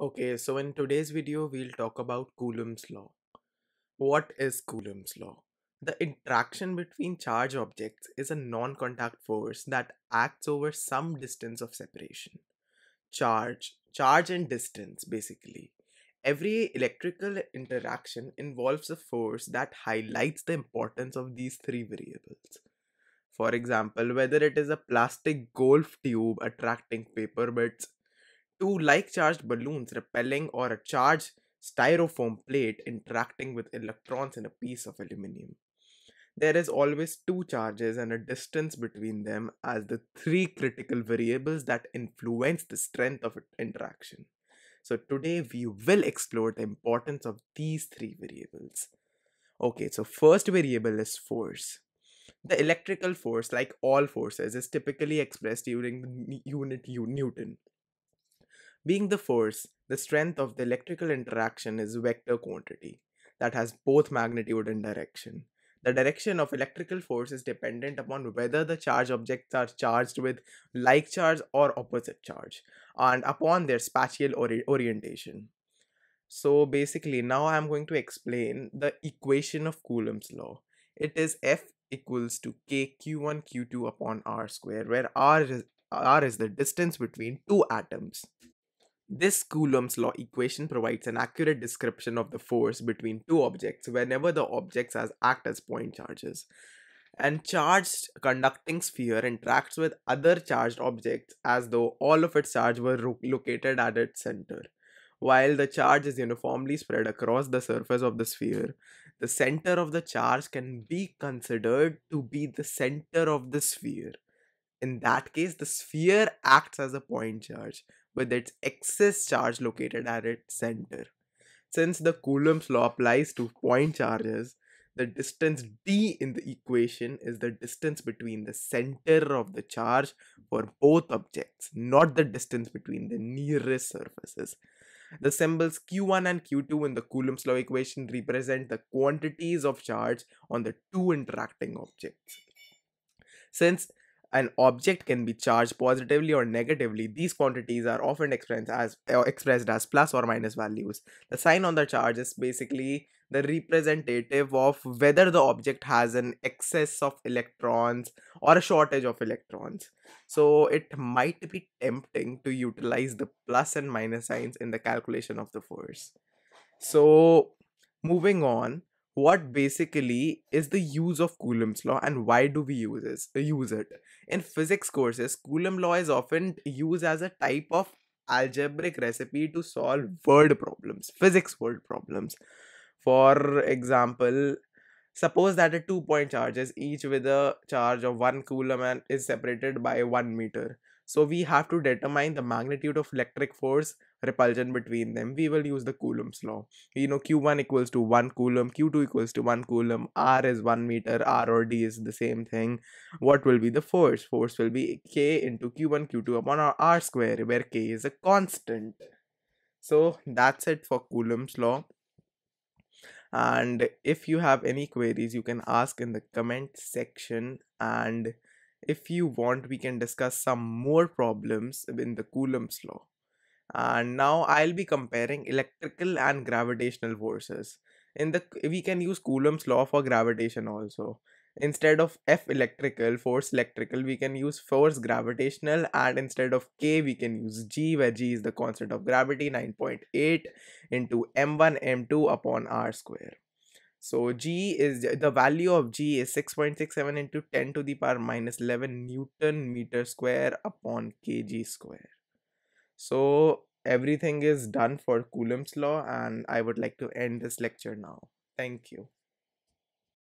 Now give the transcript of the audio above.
Okay, so in today's video, we'll talk about Coulomb's law. What is Coulomb's law? The interaction between charge objects is a non-contact force that acts over some distance of separation. Charge, charge and distance basically. Every electrical interaction involves a force that highlights the importance of these three variables. For example, whether it is a plastic golf tube attracting paper bits Two like charged balloons repelling or a charged styrofoam plate interacting with electrons in a piece of aluminium. There is always two charges and a distance between them as the three critical variables that influence the strength of interaction. So today we will explore the importance of these three variables. Okay, so first variable is force. The electrical force, like all forces, is typically expressed using the unit Newton. Being the force, the strength of the electrical interaction is vector quantity that has both magnitude and direction. The direction of electrical force is dependent upon whether the charged objects are charged with like charge or opposite charge and upon their spatial ori orientation. So basically now I am going to explain the equation of Coulomb's law. It is F equals to kq1 q2 upon r square where r is, r is the distance between two atoms. This Coulomb's law equation provides an accurate description of the force between two objects whenever the objects as act as point charges. and charged conducting sphere interacts with other charged objects as though all of its charge were ro- located at its center. While the charge is uniformly spread across the surface of the sphere, the center of the charge can be considered to be the center of the sphere. In that case, the sphere acts as a point charge, with its excess charge located at its center. Since the Coulomb's law applies to point charges, the distance d in the equation is the distance between the center of the charge for both objects, not the distance between the nearest surfaces. The symbols q1 and q2 in the Coulomb's law equation represent the quantities of charge on the two interacting objects. Since an object can be charged positively or negatively, these quantities are often expressed as uh, expressed as plus or minus values. The sign on the charge is basically the representative of whether the object has an excess of electrons or a shortage of electrons. So it might be tempting to utilize the plus and minus signs in the calculation of the force. So moving on, what basically is the use of Coulomb's law and why do we use use it? In physics courses, Coulomb law is often used as a type of algebraic recipe to solve word problems, physics word problems. For example, suppose that a two point charge is each with a charge of 1 coulomb and is separated by 1 meter. So we have to determine the magnitude of electric force repulsion between them, we will use the Coulomb's law. You know, Q1 equals to 1 Coulomb, Q2 equals to 1 Coulomb, R is 1 meter, R or D is the same thing. What will be the force? Force will be K into Q1, Q2 upon R square, where K is a constant. So that's it for Coulomb's law. And if you have any queries, you can ask in the comment section and if you want we can discuss some more problems in the coulomb's law and uh, now I'll be comparing electrical and gravitational forces. In the we can use Coulomb's law for gravitation also. Instead of F electrical, force electrical, we can use force gravitational and instead of K we can use G where G is the constant of gravity 9.8 into M1 M2 upon R square. So G is the value of G is 6.67 into 10 to the power minus 11 Newton meter square upon kg square. So everything is done for Coulomb's law and I would like to end this lecture now. Thank you.